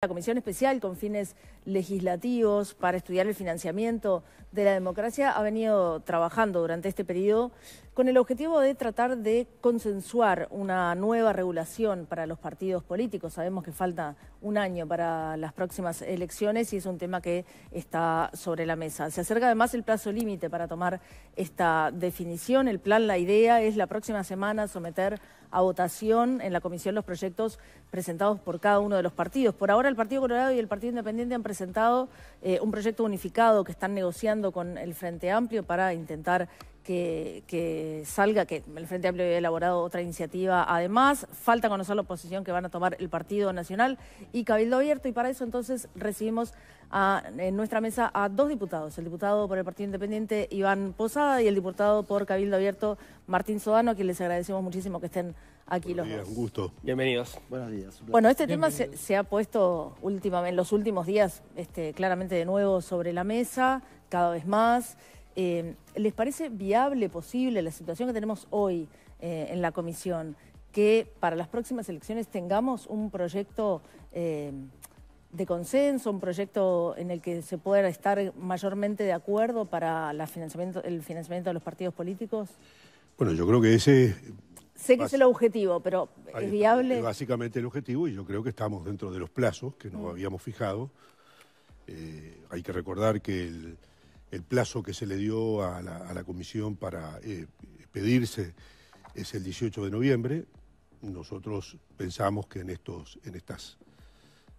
La Comisión Especial con fines legislativos para estudiar el financiamiento de la democracia ha venido trabajando durante este periodo con el objetivo de tratar de consensuar una nueva regulación para los partidos políticos. Sabemos que falta un año para las próximas elecciones y es un tema que está sobre la mesa. Se acerca además el plazo límite para tomar esta definición. El plan, la idea es la próxima semana someter a votación en la comisión los proyectos presentados por cada uno de los partidos. Por ahora el Partido Colorado y el Partido Independiente han presentado eh, un proyecto unificado que están negociando con el Frente Amplio para intentar que, salga, que el Frente Amplio había elaborado otra iniciativa además. Falta conocer la oposición que van a tomar el Partido Nacional y Cabildo Abierto. Y para eso entonces recibimos en nuestra mesa a dos diputados, el diputado por el Partido Independiente Iván Posada y el diputado por Cabildo Abierto Martín Sodano, a quien les agradecemos muchísimo que estén aquí los días, Un gusto. Bienvenidos. Buenos días. Bueno, este tema se, ha puesto últimamente, en los últimos días, este, claramente de nuevo sobre la mesa, cada vez más. Eh, ¿Les parece viable, posible la situación que tenemos hoy eh, en la comisión? Que para las próximas elecciones tengamos un proyecto eh, de consenso, un proyecto en el que se pueda estar mayormente de acuerdo para el financiamiento de los partidos políticos? Bueno, yo creo que ese... Sé que es el objetivo, pero ¿es viable? Es básicamente el objetivo y yo creo que estamos dentro de los plazos que nos mm. habíamos fijado. hay que recordar que el, el plazo que se le dio a la, comisión para eh, pedirse es el 18 de noviembre. Nosotros pensamos que en, estos, en estas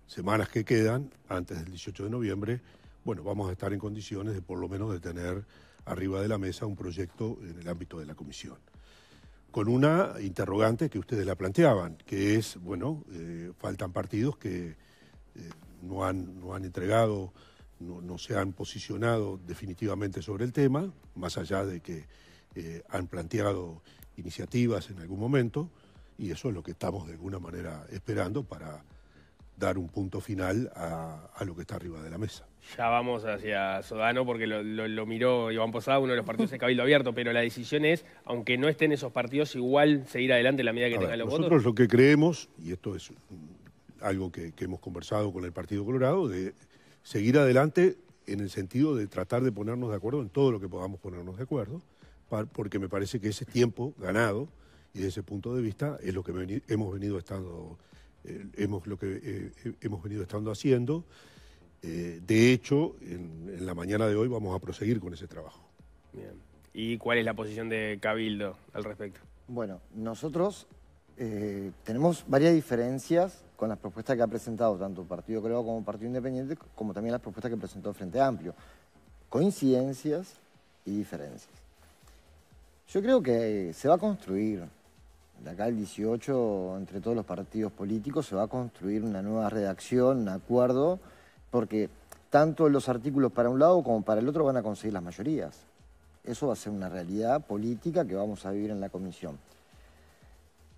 semanas que quedan, antes del 18 de noviembre, bueno, vamos a estar en condiciones de por lo menos de tener arriba de la mesa un proyecto en el ámbito de la comisión. Con una interrogante que ustedes la planteaban, que es, bueno, eh, faltan partidos que eh, no, no han entregado no, se han posicionado definitivamente sobre el tema, más allá de que eh, han planteado iniciativas en algún momento, y eso es lo que estamos de alguna manera esperando para dar un punto final a, lo que está arriba de la mesa. Ya vamos hacia Sodano porque lo, miró Iván Posada, uno de los partidos de Cabildo Abierto, pero la decisión es, aunque no estén esos partidos, igual seguir adelante en la medida que tengan los votos. Nosotros lo que creemos, y esto es mm, algo que, que hemos conversado con el Partido Colorado, de seguir adelante en el sentido de tratar de ponernos de acuerdo en todo lo que podamos ponernos de acuerdo, porque me parece que ese tiempo ganado y de ese punto de vista es lo que hemos venido estando, eh, hemos, lo que, eh, hemos venido estando haciendo. Eh, de hecho, en, la mañana de hoy vamos a proseguir con ese trabajo. ¿Y cuál es la posición de Cabildo al respecto? Bueno, nosotros eh, tenemos varias diferencias con las propuestas que ha presentado tanto el Partido Creo como Partido Independiente, como también las propuestas que presentó Frente Amplio. Coincidencias y diferencias. Yo creo que se va a construir, de acá al 18, entre todos los partidos políticos, se va a construir una nueva redacción, un acuerdo, porque tanto los artículos para un lado como para el otro van a conseguir las mayorías. Eso va a ser una realidad política que vamos a vivir en la comisión.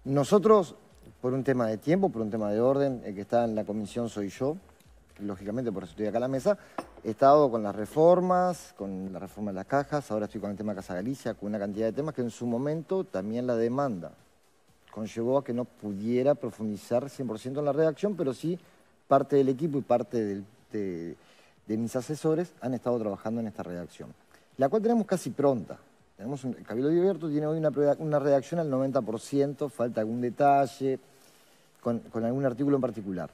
Nosotros, por un tema de tiempo, por un tema de orden, el que está en la comisión soy yo, lógicamente por eso estoy acá en la mesa, he estado con las reformas, con la reforma de las cajas, ahora estoy con el tema de Casa Galicia, con una cantidad de temas que en su momento también la demanda conllevó a que no pudiera profundizar 100% en la redacción, pero sí parte del equipo y parte de mis asesores han estado trabajando en esta redacción, la cual tenemos casi pronta. Tenemos un, el Cabildo Abierto tiene hoy una, una redacción al 90%, falta algún detalle, con, algún artículo en particular.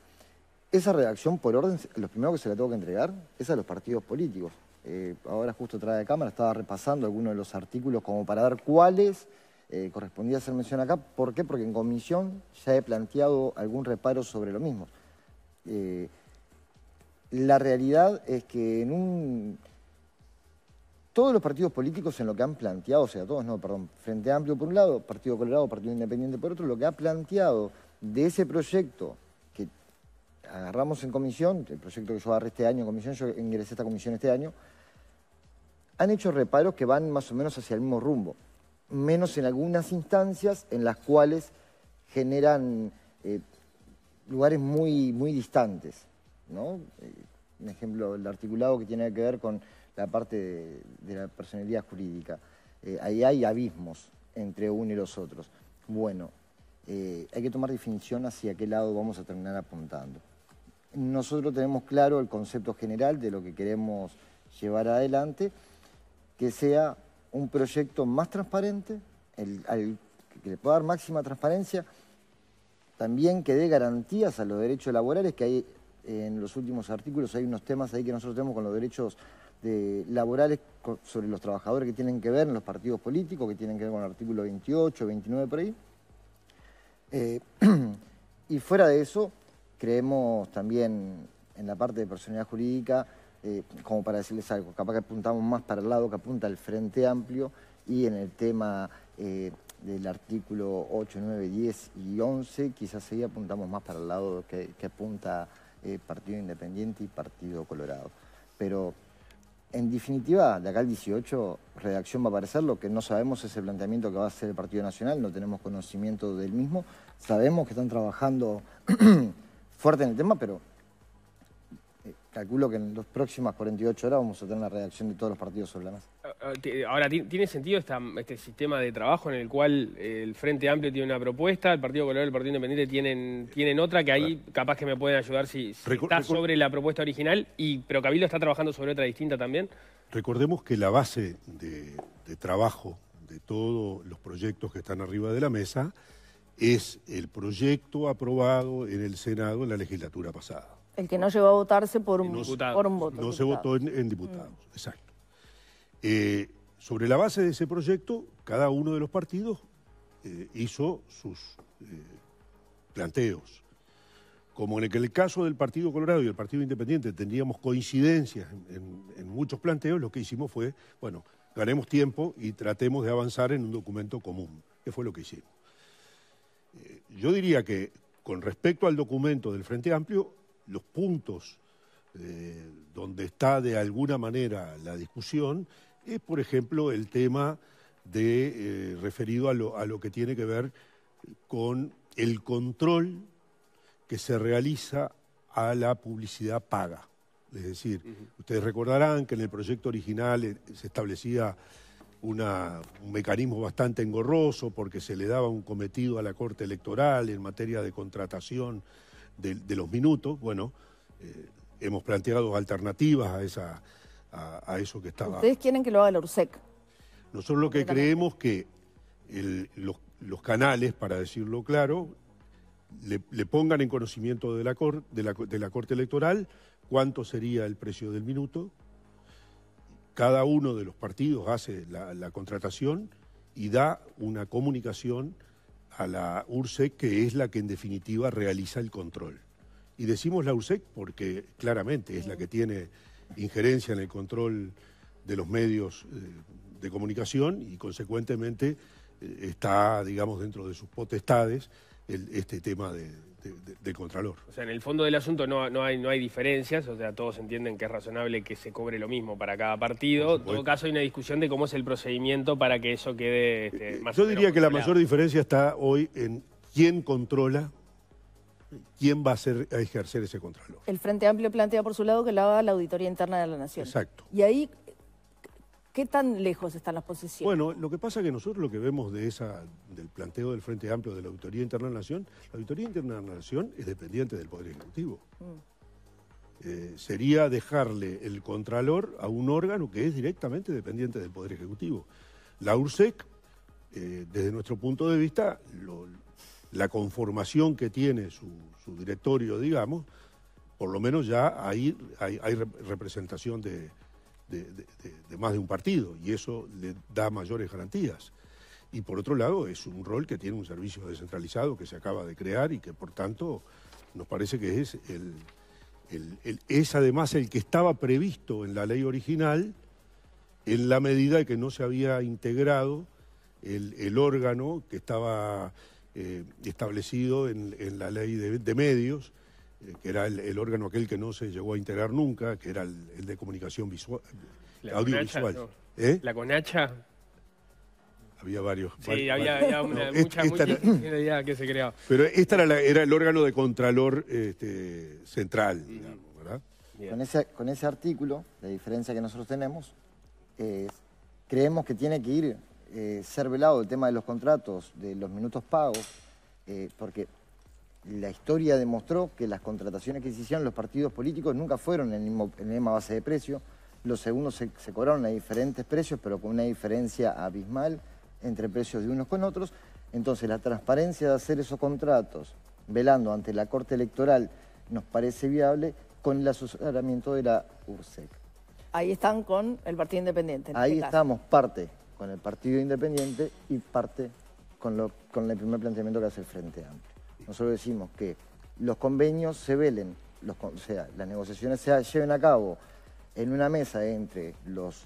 Esa redacción, por orden, lo primero que se la tengo que entregar es a los partidos políticos. Eh, ahora justo atrás de cámara, estaba repasando algunos de los artículos como para ver cuáles eh, correspondía hacer mención acá. ¿Por qué? Porque en comisión ya he planteado algún reparo sobre lo mismo. Eh, la realidad es que en un todos los partidos políticos en lo que han planteado, o sea, todos no, perdón, Frente Amplio por un lado, Partido Colorado, Partido Independiente por otro, lo que ha planteado de ese proyecto que agarramos en comisión, el proyecto que yo agarré este año en comisión, yo ingresé a esta comisión este año, han hecho reparos que van más o menos hacia el mismo rumbo, menos en algunas instancias en las cuales generan eh, lugares muy, muy distantes, ¿no? Eh, un ejemplo, el articulado que tiene que ver con la parte de, la personalidad jurídica. Eh, ahí hay abismos entre uno y los otros. Bueno, eh, hay que tomar definición hacia qué lado vamos a terminar apuntando. Nosotros tenemos claro el concepto general de lo que queremos llevar adelante, que sea un proyecto más transparente, el, que le pueda dar máxima transparencia, también que dé garantías a los derechos laborales, que hay en los últimos artículos hay unos temas ahí que nosotros tenemos con los derechos de este, laborales sobre los trabajadores que tienen que ver en los partidos políticos, que tienen que ver con el artículo 28, 29 por ahí. Eh, y fuera de eso, creemos también en la parte de personalidad jurídica, eh, como para decirles algo, capaz que apuntamos más para el lado que apunta el Frente Amplio y en el tema eh, del artículo 8, 9, 10 y 11, quizás ahí apuntamos más para el lado que, que apunta Partido Independiente y Partido Colorado. Pero en definitiva, de acá al 18, redacción va a aparecer. Lo que no sabemos es el planteamiento que va a hacer el Partido Nacional, no tenemos conocimiento del mismo. Sabemos que están trabajando fuerte en el tema, pero calculo que en las próximas 48 horas vamos a tener la reacción de todos los partidos sobre la mesa. Ah, ah, eh, ahora, ¿tiene sentido este sistema de trabajo en el cual eh, el Frente Amplio tiene una propuesta, el Partido Colorado y el Partido Independiente tienen, tienen otra, que ahí capaz que me pueden ayudar si, está sobre la propuesta original, y pero Cabildo está trabajando sobre otra distinta también? Recordemos que la base de trabajo de todos los proyectos que están arriba de la mesa es el proyecto aprobado en el Senado en la legislatura pasada. El que no llegó a votarse por un, voto. No se votó en, diputados, mm. exacto. Eh, sobre la base de ese proyecto, cada uno de los partidos eh, hizo sus eh, planteos. Como en el, caso del Partido Colorado y el Partido Independiente teníamos coincidencias en, muchos planteos, lo que hicimos fue, bueno, ganemos tiempo y tratemos de avanzar en un documento común, que fue lo que hicimos. yo diría que con respecto al documento del Frente Amplio, los puntos eh, donde está de alguna manera la discusión es, por ejemplo, el tema de, eh, referido a lo, que tiene que ver con el control que se realiza a la publicidad paga. Es decir, ustedes recordarán que en el proyecto original eh, se establecía un mecanismo bastante engorroso porque se le daba un cometido a la Corte Electoral en materia de contratación de, los minutos, bueno, eh, hemos planteado alternativas a, esa, a, eso que estaba. ¿Ustedes quieren que lo haga la URSEC? Nosotros lo que creemos que los, canales, para decirlo claro, le, pongan en conocimiento de la, de, la, Corte Electoral cuánto sería el precio del minuto. Cada uno de los partidos hace la contratación y da una comunicación a la URSEC, que es la que en definitiva realiza el control. Y decimos la URSEC porque claramente es la que tiene injerencia en el control de los medios eh, de comunicación y consecuentemente eh, está, digamos, dentro de sus potestades este tema de, de, Contralor. O sea, en el fondo del asunto no, no, hay, no hay diferencias, o sea, todos entienden que es razonable que se cobre lo mismo para cada partido. En todo caso, hay una discusión de cómo es el procedimiento para que eso quede este, eh, eh, más... Yo diría que la mayor diferencia está hoy en quién controla quién va a, a ejercer ese contralor. El Frente Amplio plantea por su lado que la a la Auditoría Interna de la Nación. Exacto. Y ahí ¿Qué tan lejos están las posiciones? Bueno, lo que pasa es que nosotros lo que vemos de esa, del planteo del Frente Amplio de la Auditoría interna de la Nación, la Auditoría interna de la Nación es dependiente del Poder Ejecutivo. Mm. Eh, sería dejarle el contralor a un órgano que es directamente dependiente del Poder Ejecutivo. La URSEC, eh, desde nuestro punto de vista, la conformación que tiene su, directorio, digamos, por lo menos ya hay, hay representación de, de, más de un partido y eso le da mayores garantías. Y por otro lado, es un rol que tiene un servicio descentralizado que se acaba de crear y que por tanto nos parece que es, es además el que estaba previsto en la ley original en la medida de que no se había integrado el, órgano que estaba eh, establecido en, la ley de medios eh, que era el, órgano aquel que no se llegó a integrar nunca, que era el, de comunicación visual, audiovisual. ¿Eh? La conacha. Había varios. Sí, había, que se creaba. Pero este era, el órgano de contralor este, central, digamos, ¿verdad? Con ese, artículo, la diferencia que nosotros tenemos, creemos que tiene que ir eh, ser velado el tema de los contratos, de los minutos pagos, porque la historia demostró que las contrataciones que se hicieron los partidos políticos nunca fueron en, la misma base de precio. Los segundos se, cobraron a diferentes precios, pero con una diferencia abismal entre precios de unos con otros. Entonces, la transparencia de hacer esos contratos, velando ante la Corte Electoral, nos parece viable con el asesoramiento de la URSEC. Ahí están con el Partido Independiente. Este Ahí estamos, parte con el Partido Independiente y parte con, lo, con el primer planteamiento que hace el Frente Amplio. Nosotros decimos que los convenios se velen, o sea, las negociaciones se lleven a cabo en una mesa entre los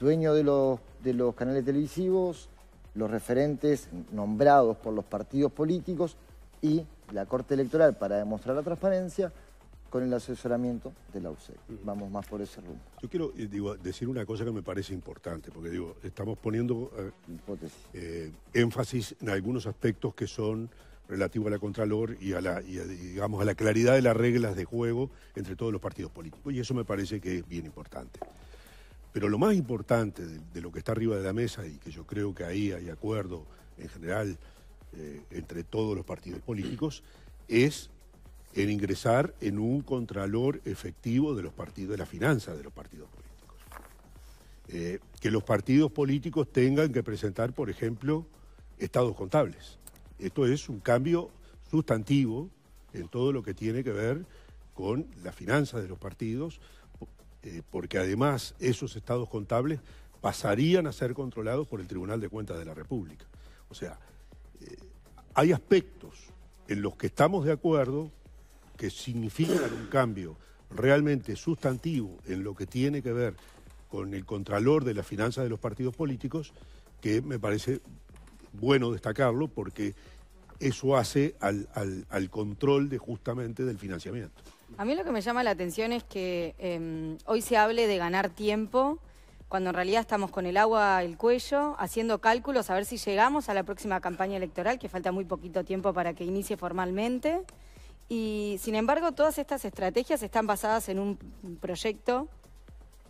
dueños de los, canales televisivos, los referentes nombrados por los partidos políticos y la Corte Electoral para demostrar la transparencia con el asesoramiento de la UCE. Vamos más por ese rumbo. Yo quiero eh, decir una cosa que me parece importante, porque digo, estamos poniendo eh, eh, énfasis en algunos aspectos que son relativo a la Contralor y a la, digamos, a la claridad de las reglas de juego entre todos los partidos políticos. Y eso me parece que es bien importante. Pero lo más importante de, lo que está arriba de la mesa, y que yo creo que ahí hay acuerdo en general eh, entre todos los partidos políticos, es en ingresar en un contralor efectivo de los partidos, de la finanza de los partidos políticos. Eh, que los partidos políticos tengan que presentar, por ejemplo, estados contables. Esto es un cambio sustantivo en todo lo que tiene que ver con la finanza de los partidos, eh, porque además esos estados contables pasarían a ser controlados por el Tribunal de Cuentas de la República. O sea, eh, hay aspectos en los que estamos de acuerdo que significan un cambio realmente sustantivo en lo que tiene que ver con el contralor de la finanza de los partidos políticos, que me parece bueno destacarlo porque eso hace al, al, al control de justamente del financiamiento. A mí lo que me llama la atención es que em, hoy se hable de ganar tiempo cuando en realidad estamos con el agua al cuello, haciendo cálculos a ver si llegamos a la próxima campaña electoral, que falta muy poquito tiempo para que inicie formalmente. Y sin embargo, todas estas estrategias están basadas en un proyecto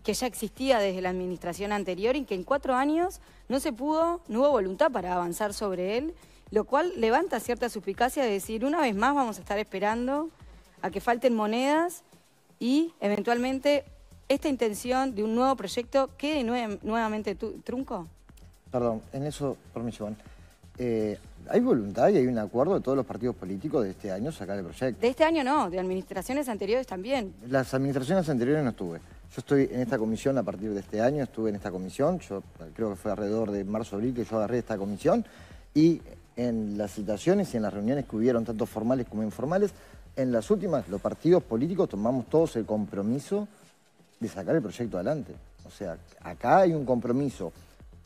que ya existía desde la administración anterior y que en cuatro años no se pudo, no hubo voluntad para avanzar sobre él, lo cual levanta cierta suspicacia de decir, una vez más vamos a estar esperando a que falten monedas y eventualmente esta intención de un nuevo proyecto quede nuevamente trunco. Perdón, en eso, permisión. Eh, ¿Hay voluntad y hay un acuerdo de todos los partidos políticos de este año sacar el proyecto? De este año no, de administraciones anteriores también. Las administraciones anteriores no estuve. Yo estoy en esta comisión a partir de este año, estuve en esta comisión, yo creo que fue alrededor de marzo-abril que yo agarré esta comisión, y en las citaciones y en las reuniones que hubieron, tanto formales como informales, en las últimas los partidos políticos tomamos todos el compromiso de sacar el proyecto adelante. O sea, acá hay un compromiso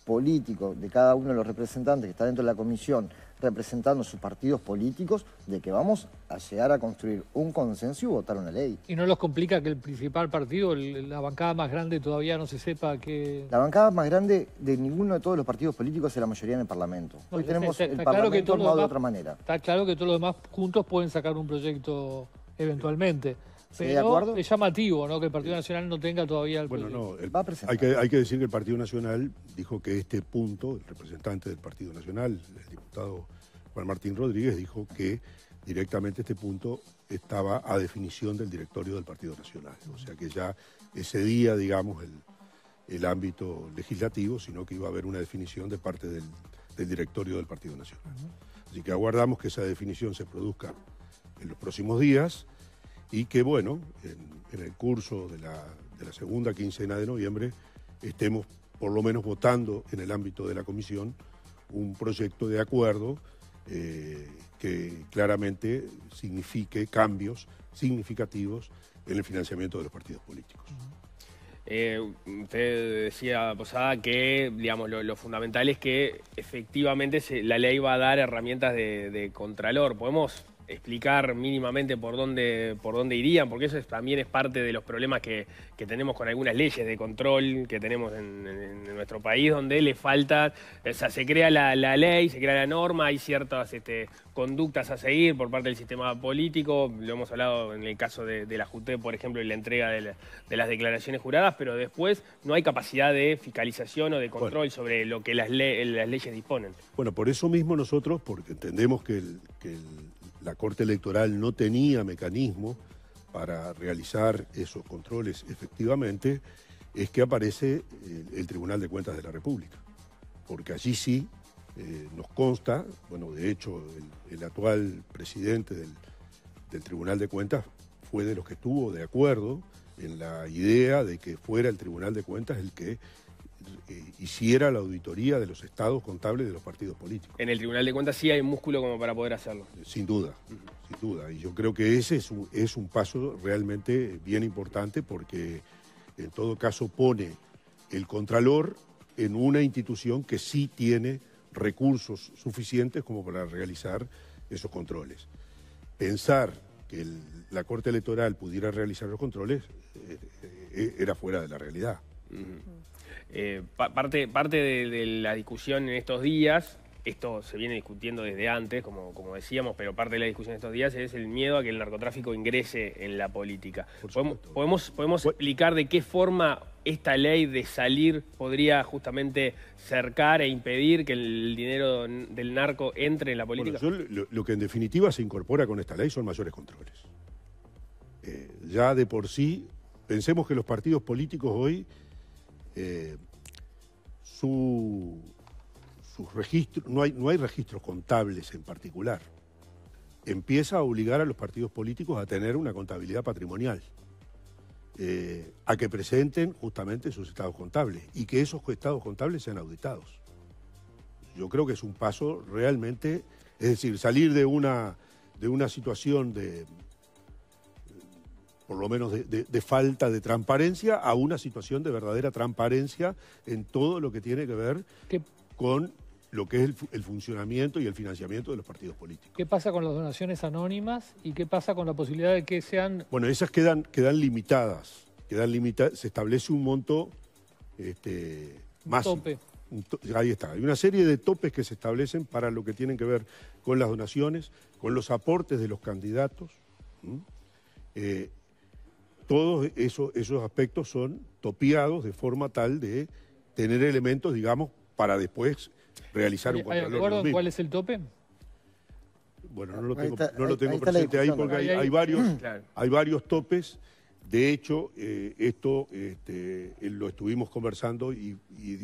político de cada uno de los representantes que está dentro de la comisión representando sus partidos políticos de que vamos a llegar a construir un consenso y votar una ley. ¿Y no los complica que el principal partido, la bancada más grande, todavía no se sepa que...? La bancada más grande de ninguno de todos los partidos políticos es la mayoría en el Parlamento. Hoy tenemos el Parlamento que de otra manera. Está claro que todos los demás juntos pueden sacar un proyecto eventualmente es llamativo, ¿no? Que el Partido Nacional no tenga todavía el Bueno, no, hay, que, hay que decir que el Partido Nacional dijo que este punto, el representante del Partido Nacional, el diputado Juan Martín Rodríguez, dijo que directamente este punto estaba a definición del directorio del Partido Nacional. O sea que ya ese día, digamos, el, ámbito legislativo, sino que iba a haber una definición de parte del, del directorio del Partido Nacional. Así que aguardamos que esa definición se produzca en los próximos días y que, bueno, en, el curso de la, segunda quincena de noviembre estemos por lo menos votando en el ámbito de la comisión un proyecto de acuerdo eh, que claramente signifique cambios significativos en el financiamiento de los partidos políticos. Eh, usted decía, Posada, que digamos, lo, fundamental es que efectivamente la ley va a dar herramientas de, de, contralor. ¿Podemos explicar mínimamente por dónde, por dónde irían, porque eso también es parte de los problemas que, que, tenemos con algunas leyes de control que tenemos en, nuestro país, donde le falta, o sea, se crea la, ley, se crea la norma, hay ciertas este, conductas a seguir por parte del sistema político, lo hemos hablado en el caso de, la JUTE, por ejemplo, y la entrega de, las declaraciones juradas, pero después no hay capacidad de fiscalización o de control sobre lo que las, las leyes disponen. Bueno, por eso mismo nosotros, porque entendemos que que el la Corte Electoral no tenía mecanismo para realizar esos controles efectivamente, es que aparece el, Tribunal de Cuentas de la República. Porque allí sí eh, nos consta, bueno, de hecho, el, actual presidente del, del, Tribunal de Cuentas fue de los que estuvo de acuerdo en la idea de que fuera el Tribunal de Cuentas el que eh, hiciera la auditoría de los estados contables de los partidos políticos. En el Tribunal de Cuentas sí hay músculo como para poder hacerlo. Sin duda, sin duda. Y yo creo que ese es un, paso realmente bien importante porque en todo caso pone el Contralor en una institución que sí tiene recursos suficientes como para realizar esos controles. Pensar que la Corte Electoral pudiera realizar los controles eh, eh, era fuera de la realidad. Eh, parte parte de, la discusión en estos días, esto se viene discutiendo desde antes, como, como decíamos, pero parte de la discusión en estos días es el miedo a que el narcotráfico ingrese en la política. ¿Podemos, podemos, explicar de qué forma esta ley de salir podría justamente cercar e impedir que el dinero del narco entre en la política? lo, que en definitiva se incorpora con esta ley son mayores controles. Eh, ya de por sí, pensemos que los partidos políticos hoy eh, sus registros, no hay, no hay registros contables en particular. Empieza a obligar a los partidos políticos a tener una contabilidad patrimonial, eh, a que presenten justamente sus estados contables y que esos estados contables sean auditados. Yo creo que es un paso realmente, es decir, salir de una, de una situación de, por lo menos de, falta de transparencia, a una situación de verdadera transparencia en todo lo que tiene que ver con lo que es el, funcionamiento y el financiamiento de los partidos políticos. ¿Qué pasa con las donaciones anónimas y qué pasa con la posibilidad de que sean... Bueno, esas quedan, quedan limitadas, quedan limitadas, se establece un monto este, más... Tope. Ahí está, hay una serie de topes que se establecen para lo que tienen que ver con las donaciones, con los aportes de los candidatos todos esos, aspectos son topiados de forma tal de tener elementos, digamos, para después realizar un contralor. Acuerdo, ¿Cuál es el tope? Bueno, no lo tengo, presente ahí porque hay, varios, hay varios topes. De hecho, eh, esto este, eh, lo estuvimos conversando y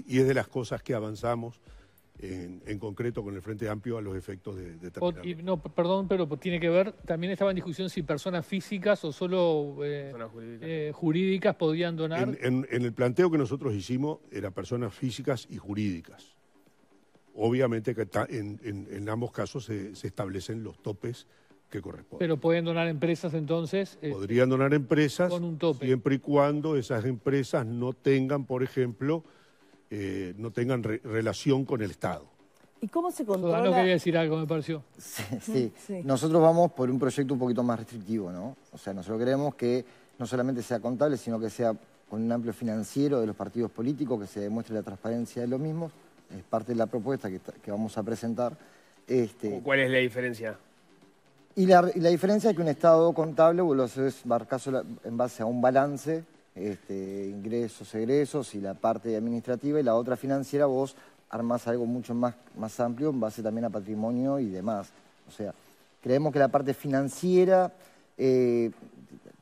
es de las cosas que avanzamos en, concreto con el Frente Amplio a los efectos de, de No, perdón, pero tiene que ver, también estaba en discusión si personas físicas o solo eh, eh, jurídicas. podían donar. En, el planteo que nosotros hicimos era personas físicas y jurídicas. Obviamente que en, ambos casos se, establecen los topes que corresponden. Pero pueden donar empresas entonces. Este, Podrían donar empresas siempre y cuando esas empresas no tengan, por ejemplo, eh, no tengan relación con el Estado. ¿Y cómo se controla? No quería decir algo, me pareció. Sí, Nosotros vamos por un proyecto un poquito más restrictivo, ¿no? O sea, nosotros queremos que no solamente sea contable, sino que sea con un amplio financiero de los partidos políticos, que se demuestre la transparencia de los mismos. Es parte de la propuesta que, vamos a presentar. Este, ¿Cuál es la diferencia? Y la, diferencia es que un estado contable vos es haces en base a un balance este, ingresos, egresos y la parte administrativa y la otra financiera vos armás algo mucho más, más amplio en base también a patrimonio y demás. O sea, creemos que la parte financiera, eh,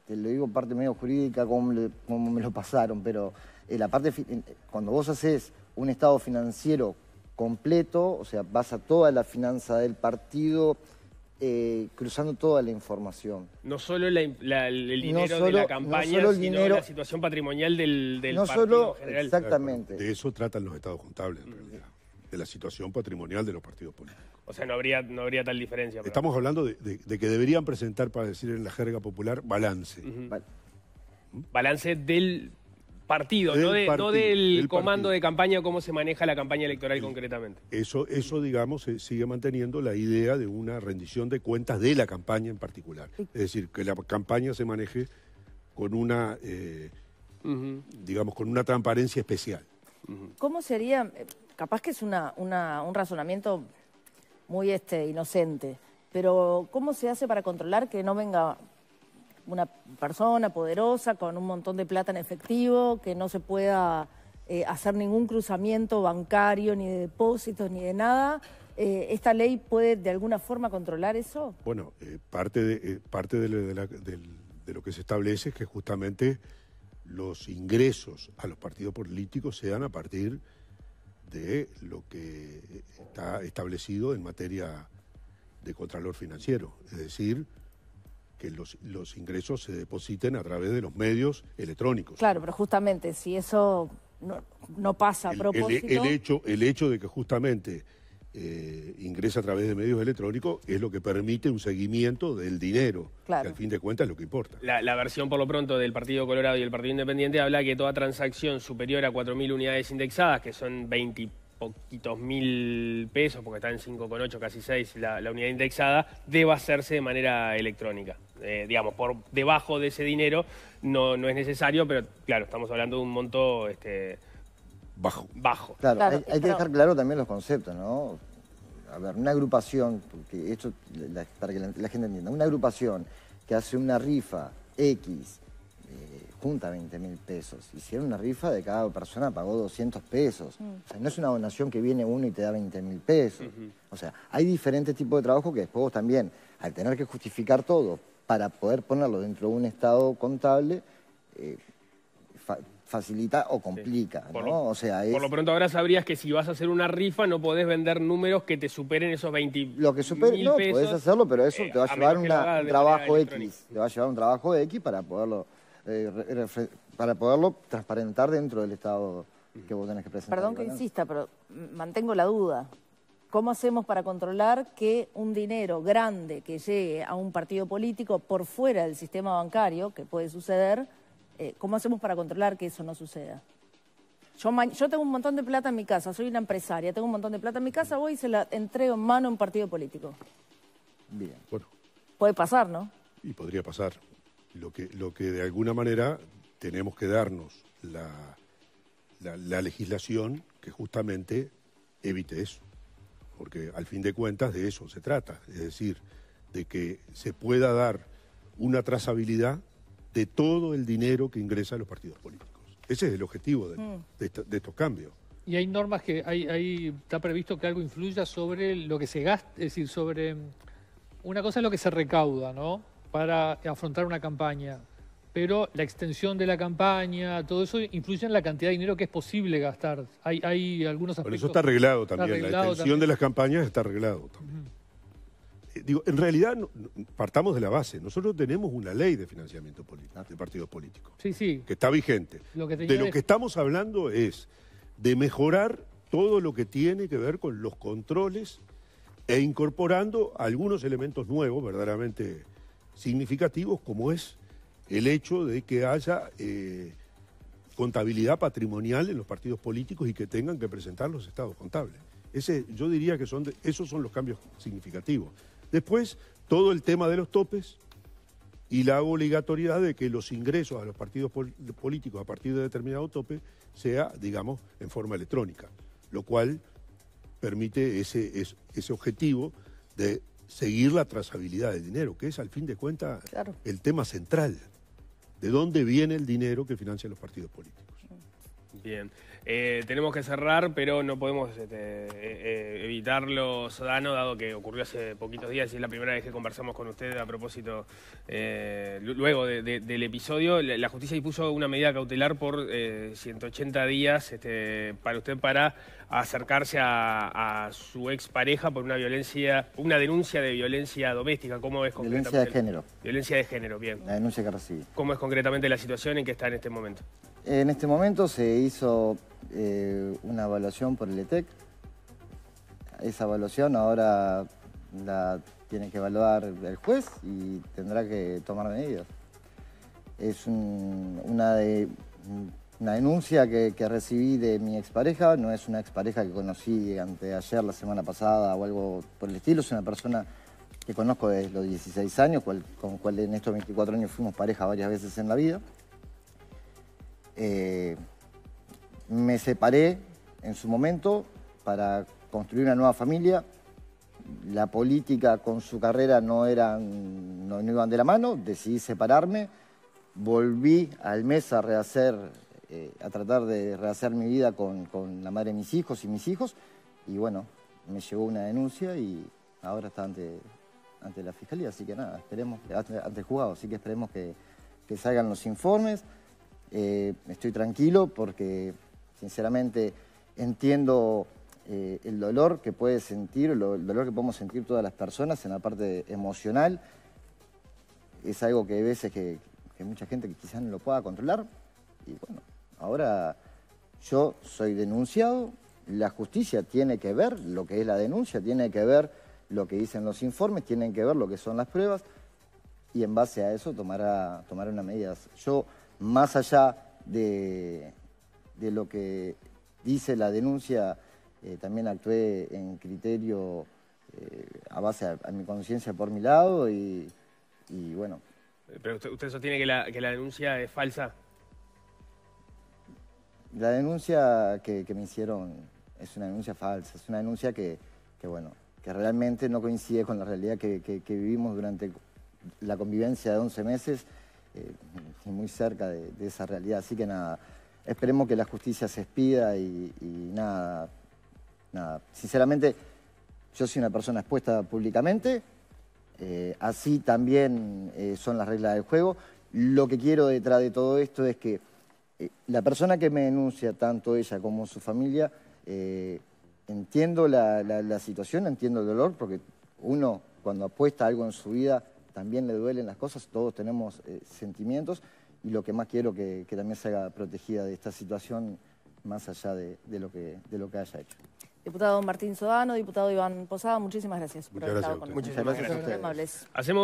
te lo digo parte medio jurídica como, como me lo pasaron, pero eh, la parte, cuando vos haces un estado financiero completo, o sea, vas a toda la finanza del partido, eh, cruzando toda la información. No solo el dinero de la campaña, sino dinero, la situación patrimonial del, del no solo, Exactamente. De eso tratan los estados contables, en realidad. De la situación patrimonial de los partidos políticos. O sea, no habría, no habría tal diferencia. Estamos hablando de, que deberían presentar, para decir en la jerga popular, balance. ¿Mm? Balance del partido, no, del, comando de campaña, cómo se maneja la campaña electoral concretamente. Eso, eso, digamos, sigue manteniendo la idea de una rendición de cuentas de la campaña en particular. Es decir, que la campaña se maneje con una, eh, digamos, con una transparencia especial. ¿Cómo sería, eh, capaz que es un razonamiento muy este, inocente, pero ¿cómo se hace para controlar que no venga una persona poderosa con un montón de plata en efectivo, que no se pueda eh, hacer ningún cruzamiento bancario, ni de depósitos, ni de nada. Eh, ¿Esta ley puede de alguna forma controlar eso? Bueno, eh, parte, de, parte de, lo que se establece es que justamente los ingresos a los partidos políticos sean a partir de lo que está establecido en materia de contralor financiero, es decir, que los, ingresos se depositen a través de los medios electrónicos. Claro, pero justamente si eso no, pasa a propósito... El, hecho, el hecho de que justamente eh, ingresa a través de medios electrónicos es lo que permite un seguimiento del dinero, claro. que al fin de cuentas es lo que importa. La, versión, por lo pronto, del Partido Colorado y el Partido Independiente habla que toda transacción superior a 4.000 unidades indexadas, que son 20 poquitos mil pesos, porque está en 5,8, casi 6 la, la unidad indexada, deba hacerse de manera electrónica. Eh, digamos, por debajo de ese dinero no, no es necesario, pero claro, estamos hablando de un monto este, bajo. bajo. Claro, hay, que dejar claro también los conceptos, ¿no? A ver, una agrupación, porque esto, para que la, gente entienda, una agrupación que hace una rifa X, eh, junta 20 mil pesos. Hicieron una rifa de cada persona, pagó 200 pesos. Mm. O sea, no es una donación que viene uno y te da 20 mil pesos. O sea, hay diferentes tipos de trabajo que después también, al tener que justificar todo, para poder ponerlo dentro de un estado contable, eh, facilita o complica, ¿no? o sea, Por lo pronto ahora sabrías que si vas a hacer una rifa no podés vender números que te superen esos 20 Lo que superen, no, podés hacerlo, pero eso eh, te va a, llevar un trabajo X. Te va a llevar un trabajo X para poderlo, eh, para poderlo transparentar dentro del estado que vos tenés que presentar. Perdón que insista, pero mantengo la duda. ¿Cómo hacemos para controlar que un dinero grande que llegue a un partido político por fuera del sistema bancario, que puede suceder, eh, cómo hacemos para controlar que eso no suceda? Yo, tengo un montón de plata en mi casa, soy una empresaria, tengo un montón de plata en mi casa, voy y se la entrego en mano a un partido político. Bien. Bueno. Puede pasar, ¿no? Y podría pasar. Lo que, de alguna manera tenemos que darnos la legislación que justamente evite eso porque al fin de cuentas de eso se trata, es decir, de que se pueda dar una trazabilidad de todo el dinero que ingresa a los partidos políticos. Ese es el objetivo de, mm. estos cambios. Y hay normas que hay, hay, está previsto que algo influya sobre lo que se gasta, es decir, sobre mm, una cosa es lo que se recauda, ¿no? Para afrontar una campaña pero la extensión de la campaña, todo eso influye en la cantidad de dinero que es posible gastar. Hay, algunos aspectos... Pero eso está arreglado también, la extensión de las campañas está arreglado también. Eh, digo, en realidad partamos de la base. Nosotros tenemos una ley de financiamiento político, ah, de partidos políticos. Sí, sí. Que está vigente. de lo que estamos hablando es de mejorar todo lo que tiene que ver con los controles e incorporando algunos elementos nuevos, verdaderamente significativos, como es el hecho de que haya eh, contabilidad patrimonial en los partidos políticos y que tengan que presentar los estados contables. Ese, yo diría que son esos son los cambios significativos. Después, todo el tema de los topes y la obligatoriedad de que los ingresos a los partidos políticos a partir de determinado tope sea, digamos, en forma electrónica, lo cual permite ese, ese objetivo de seguir la trazabilidad del dinero, que es al fin de cuentas el tema central de dónde viene el dinero que financian los partidos políticos. Bien, eh, tenemos que cerrar, pero no podemos este, eh, eh, evitarlo, Sodano, dado que ocurrió hace poquitos días y es la primera vez que conversamos con usted a propósito, luego del episodio, la, justicia dispuso una medida cautelar por 180 días este, para usted para acercarse a, su su expareja por una violencia, una denuncia de violencia doméstica. ¿Cómo es concretamente? Violencia de género. Violencia de género, bien. La denuncia que ¿Cómo es concretamente la situación en que está en este momento? En este momento se hizo eh, una evaluación por el ETEC. Esa evaluación ahora la tiene que evaluar el juez y tendrá que tomar medidas. Es una de una denuncia que, recibí de mi expareja, no es una expareja que conocí anteayer, la semana pasada o algo por el estilo, es una persona que conozco desde los 16 años, con con cual en estos 24 años fuimos pareja varias veces en la vida. Eh, me separé en su momento para construir una nueva familia. La política con su carrera no, eran, no iban de la mano, decidí separarme volví al mes a rehacer eh, a tratar de rehacer mi vida con, la madre de mis hijos y mis hijos. Y bueno, me llegó una denuncia y ahora está ante, ante la fiscalía, así que nada, esperemos, ante, juzgado, así que esperemos que, salgan los informes. Eh, estoy tranquilo porque, sinceramente, entiendo eh, el dolor que puede sentir, el dolor que podemos sentir todas las personas en la parte emocional. Es algo que hay veces que, que mucha gente que quizás no lo pueda controlar, y bueno, Ahora yo soy denunciado, la justicia tiene que ver lo que es la denuncia, tiene que ver lo que dicen los informes, tienen que ver lo que son las pruebas y en base a eso tomará, tomará unas medidas. Yo, más allá de, lo que dice la denuncia, eh, también actué en criterio eh, a base a, mi conciencia por mi lado y, bueno. Pero usted, sostiene que que la denuncia es falsa. La denuncia que, me hicieron es una denuncia falsa, es una denuncia que, bueno, que realmente no coincide con la realidad que, vivimos durante la convivencia de 11 meses eh, y muy cerca de, esa realidad. Así que nada, esperemos que la justicia se expida y, nada, Sinceramente, yo soy una persona expuesta públicamente, eh, así también eh, son las reglas del juego. Lo que quiero detrás de todo esto es que la persona que me denuncia, tanto ella como su familia, eh, entiendo la, situación, entiendo el dolor, porque uno cuando apuesta algo en su vida también le duelen las cosas, todos tenemos eh, sentimientos, y lo que más quiero que, que también se haga protegida de esta situación más allá de, lo, que, haya hecho. Diputado Martín Sodano, diputado Iván Posada, muchísimas gracias por haber estado con nosotros. Muchas gracias a ustedes. Hacemos